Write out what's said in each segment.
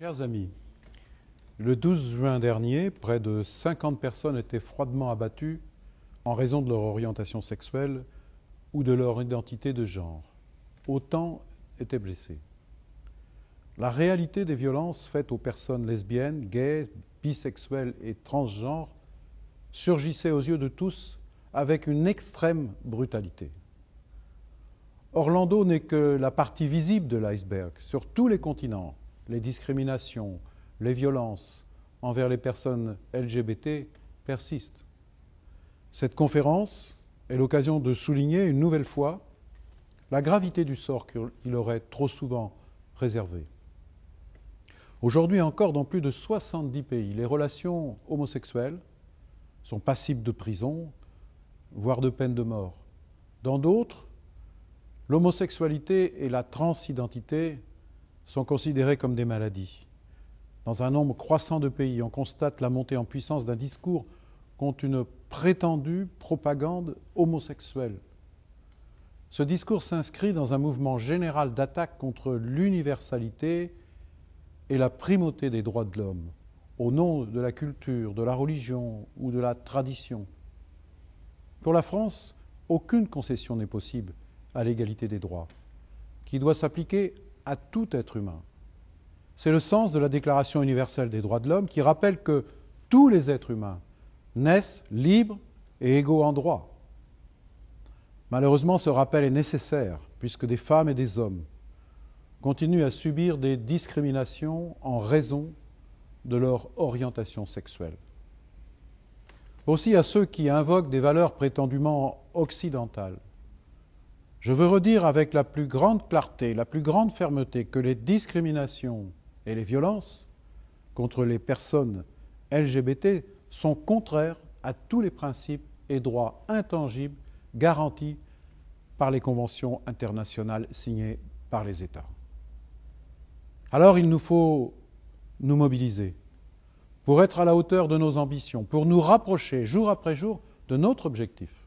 Chers amis, le 12 juin dernier, près de 50 personnes étaient froidement abattues en raison de leur orientation sexuelle ou de leur identité de genre. Autant étaient blessés. La réalité des violences faites aux personnes lesbiennes, gays, bisexuelles et transgenres surgissait aux yeux de tous avec une extrême brutalité. Orlando n'est que la partie visible de l'iceberg sur tous les continents les discriminations, les violences envers les personnes LGBT persistent. Cette conférence est l'occasion de souligner une nouvelle fois la gravité du sort qu'il aurait trop souvent réservé. Aujourd'hui encore, dans plus de 70 pays, les relations homosexuelles sont passibles de prison, voire de peine de mort. Dans d'autres, l'homosexualité et la transidentité sont considérés comme des maladies. Dans un nombre croissant de pays, on constate la montée en puissance d'un discours contre une prétendue propagande homosexuelle. Ce discours s'inscrit dans un mouvement général d'attaque contre l'universalité et la primauté des droits de l'homme, au nom de la culture, de la religion ou de la tradition. Pour la France, aucune concession n'est possible à l'égalité des droits, qui doit s'appliquer à tout être humain. C'est le sens de la Déclaration universelle des droits de l'homme qui rappelle que tous les êtres humains naissent libres et égaux en droit. Malheureusement, ce rappel est nécessaire puisque des femmes et des hommes continuent à subir des discriminations en raison de leur orientation sexuelle. Aussi à ceux qui invoquent des valeurs prétendument occidentales, je veux redire avec la plus grande clarté, la plus grande fermeté que les discriminations et les violences contre les personnes LGBT sont contraires à tous les principes et droits intangibles garantis par les conventions internationales signées par les États. Alors il nous faut nous mobiliser pour être à la hauteur de nos ambitions, pour nous rapprocher jour après jour de notre objectif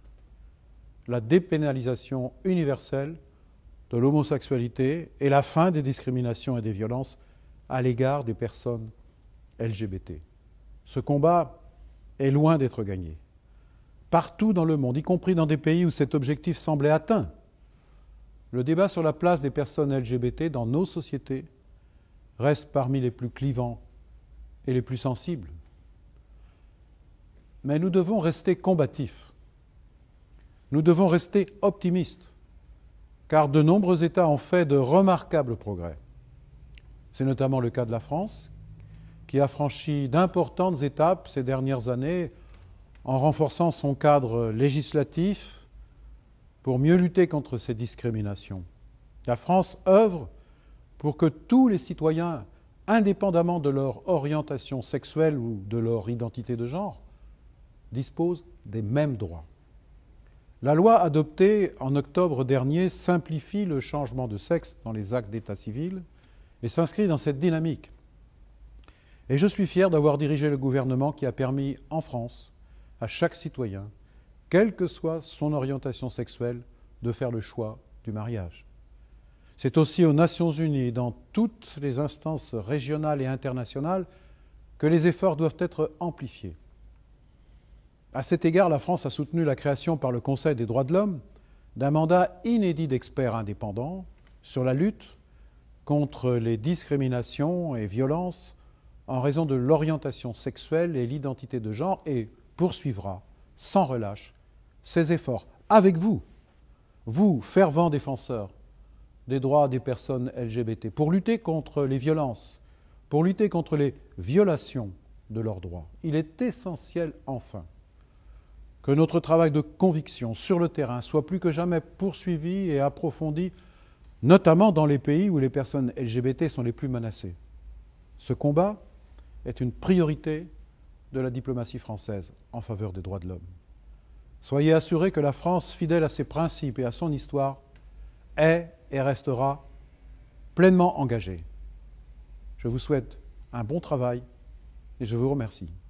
la dépénalisation universelle de l'homosexualité et la fin des discriminations et des violences à l'égard des personnes LGBT. Ce combat est loin d'être gagné. Partout dans le monde, y compris dans des pays où cet objectif semblait atteint, le débat sur la place des personnes LGBT dans nos sociétés reste parmi les plus clivants et les plus sensibles. Mais nous devons rester combatifs nous devons rester optimistes, car de nombreux États ont fait de remarquables progrès. C'est notamment le cas de la France, qui a franchi d'importantes étapes ces dernières années en renforçant son cadre législatif pour mieux lutter contre ces discriminations. La France œuvre pour que tous les citoyens, indépendamment de leur orientation sexuelle ou de leur identité de genre, disposent des mêmes droits. La loi adoptée en octobre dernier simplifie le changement de sexe dans les actes d'état civil et s'inscrit dans cette dynamique. Et je suis fier d'avoir dirigé le gouvernement qui a permis en France à chaque citoyen, quelle que soit son orientation sexuelle, de faire le choix du mariage. C'est aussi aux Nations Unies, dans toutes les instances régionales et internationales, que les efforts doivent être amplifiés. À cet égard, la France a soutenu la création par le Conseil des droits de l'homme d'un mandat inédit d'experts indépendants sur la lutte contre les discriminations et violences en raison de l'orientation sexuelle et l'identité de genre et poursuivra sans relâche ses efforts avec vous, vous, fervents défenseurs des droits des personnes LGBT, pour lutter contre les violences, pour lutter contre les violations de leurs droits. Il est essentiel, enfin, que notre travail de conviction sur le terrain soit plus que jamais poursuivi et approfondi, notamment dans les pays où les personnes LGBT sont les plus menacées. Ce combat est une priorité de la diplomatie française en faveur des droits de l'homme. Soyez assurés que la France, fidèle à ses principes et à son histoire, est et restera pleinement engagée. Je vous souhaite un bon travail et je vous remercie.